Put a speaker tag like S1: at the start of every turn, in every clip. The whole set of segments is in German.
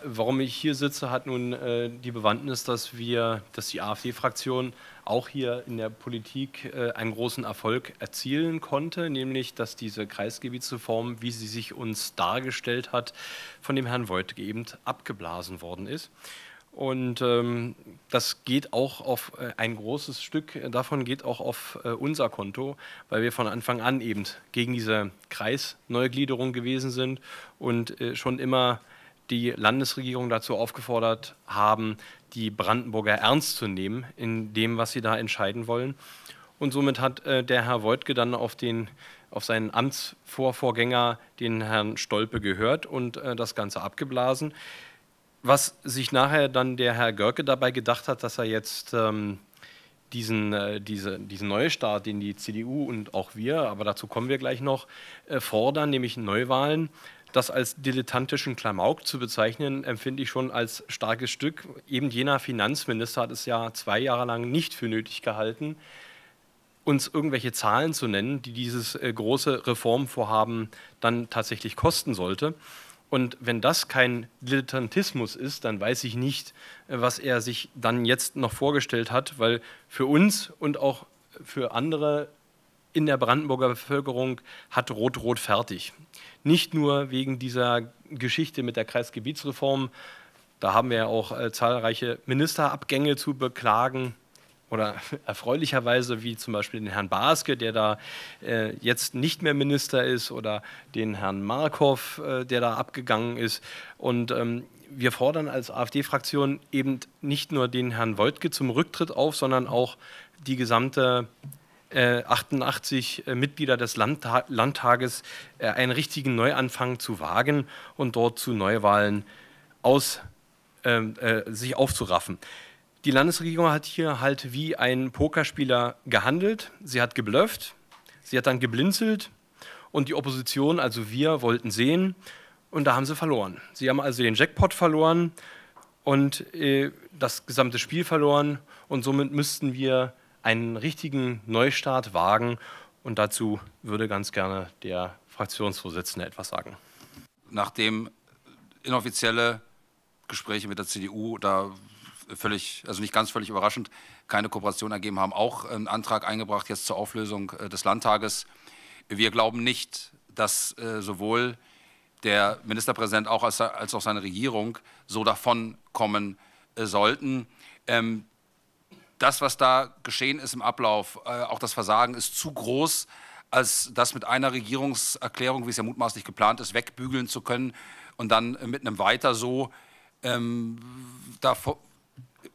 S1: Warum ich hier sitze, hat nun äh, die Bewandtnis, dass wir, dass die AfD-Fraktion auch hier in der Politik äh, einen großen Erfolg erzielen konnte, nämlich dass diese Kreisgebietsreform, wie sie sich uns dargestellt hat, von dem Herrn Wojtke eben abgeblasen worden ist. Und ähm, das geht auch auf äh, ein großes Stück, davon geht auch auf äh, unser Konto, weil wir von Anfang an eben gegen diese Kreisneugliederung gewesen sind und äh, schon immer die Landesregierung dazu aufgefordert haben, die Brandenburger ernst zu nehmen in dem, was sie da entscheiden wollen. Und somit hat äh, der Herr Woltke dann auf den auf seinen Amtsvorvorgänger, den Herrn Stolpe, gehört und äh, das Ganze abgeblasen was sich nachher dann der Herr Görke dabei gedacht hat, dass er jetzt ähm, diesen, äh, diese, diesen Neustart, den die CDU und auch wir, aber dazu kommen wir gleich noch, äh, fordern, nämlich Neuwahlen, das als dilettantischen Klamauk zu bezeichnen, empfinde ich schon als starkes Stück. Eben jener Finanzminister hat es ja zwei Jahre lang nicht für nötig gehalten, uns irgendwelche Zahlen zu nennen, die dieses äh, große Reformvorhaben dann tatsächlich kosten sollte. Und wenn das kein Dilettantismus ist, dann weiß ich nicht, äh, was er sich dann jetzt noch vorgestellt hat, weil für uns und auch für andere in der Brandenburger Bevölkerung hat Rot-Rot fertig. Nicht nur wegen dieser Geschichte mit der Kreisgebietsreform, da haben wir ja auch äh, zahlreiche Ministerabgänge zu beklagen, oder erfreulicherweise wie zum Beispiel den Herrn Baske, der da äh, jetzt nicht mehr Minister ist, oder den Herrn Markov, äh, der da abgegangen ist. Und ähm, wir fordern als AfD-Fraktion eben nicht nur den Herrn Woltke zum Rücktritt auf, sondern auch die gesamte äh, 88 äh, Mitglieder des Landta Landtages äh, einen richtigen Neuanfang zu wagen und dort zu Neuwahlen aus, ähm, äh, sich aufzuraffen. Die Landesregierung hat hier halt wie ein Pokerspieler gehandelt. Sie hat geblufft, sie hat dann geblinzelt und die Opposition, also wir, wollten sehen und da haben sie verloren. Sie haben also den Jackpot verloren und äh, das gesamte Spiel verloren und somit müssten wir einen richtigen Neustart wagen und dazu würde ganz gerne der Fraktionsvorsitzende etwas sagen.
S2: Nachdem
S1: inoffizielle
S2: Gespräche mit der CDU, da völlig, also nicht ganz völlig überraschend, keine Kooperation ergeben haben, auch einen Antrag eingebracht jetzt zur Auflösung äh, des Landtages. Wir glauben nicht, dass äh, sowohl der Ministerpräsident auch als, als auch seine Regierung so davon kommen äh, sollten. Ähm, das, was da geschehen ist im Ablauf, auch das Versagen ist zu groß, als das mit einer Regierungserklärung, wie es ja mutmaßlich geplant ist, wegbügeln zu können und dann mit einem Weiter so ähm, da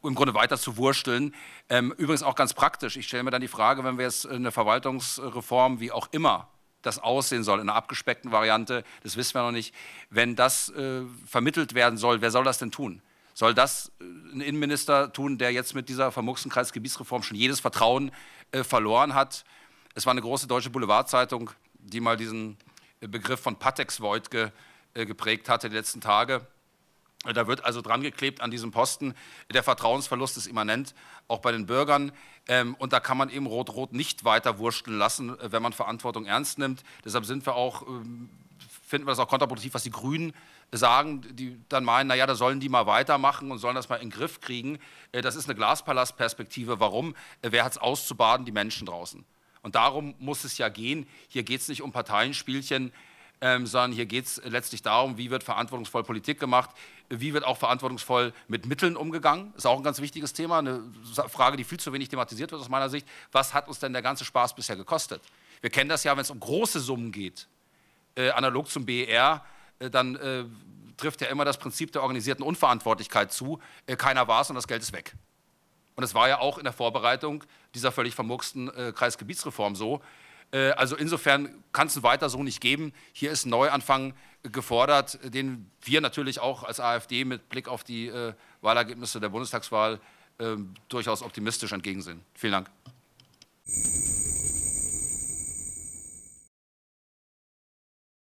S2: im Grunde weiter zu wursteln. Ähm, übrigens auch ganz praktisch. Ich stelle mir dann die Frage, wenn wir jetzt äh, eine Verwaltungsreform, wie auch immer das aussehen soll, in einer abgespeckten Variante, das wissen wir noch nicht, wenn das äh, vermittelt werden soll, wer soll das denn tun? Soll das äh, ein Innenminister tun, der jetzt mit dieser vermuxten Kreisgebietsreform schon jedes Vertrauen verloren hat? Es war eine große deutsche Boulevardzeitung, die mal diesen Begriff von Patex Voigt geprägt hatte die letzten Tage. Da wird also dran geklebt an diesem Posten. Der Vertrauensverlust ist immanent, auch bei den Bürgern. Ähm, und da kann man eben Rot-Rot nicht weiter wursteln lassen, äh, wenn man Verantwortung ernst nimmt. Deshalb sind wir auch, ähm, finden wir das auch kontraproduktiv, was die Grünen sagen, die dann meinen, naja, da sollen die mal weitermachen und sollen das mal in den Griff kriegen. Äh, das ist eine Glaspalastperspektive. Warum? Äh, wer hat es auszubaden? Die Menschen draußen. Und darum muss es ja gehen. Hier geht es nicht um Parteienspielchen ähm, sondern hier geht es letztlich darum, wie wird verantwortungsvoll Politik gemacht, wie wird auch verantwortungsvoll mit Mitteln umgegangen. Ist auch ein ganz wichtiges Thema, eine Frage, die viel zu wenig thematisiert wird aus meiner Sicht. Was hat uns denn der ganze Spaß bisher gekostet? Wir kennen das ja, wenn es um große Summen geht, äh, analog zum BER, äh, dann äh, trifft ja immer das Prinzip der organisierten Unverantwortlichkeit zu. Äh, keiner war es und das Geld ist weg. Und es war ja auch in der Vorbereitung dieser völlig vermurksten äh, Kreisgebietsreform so, äh, also insofern kann es weiter so nicht geben. Hier ist ein Neuanfang gefordert, den wir natürlich auch als AfD mit Blick auf die äh, Wahlergebnisse der Bundestagswahl äh, durchaus optimistisch entgegensehen. Vielen Dank.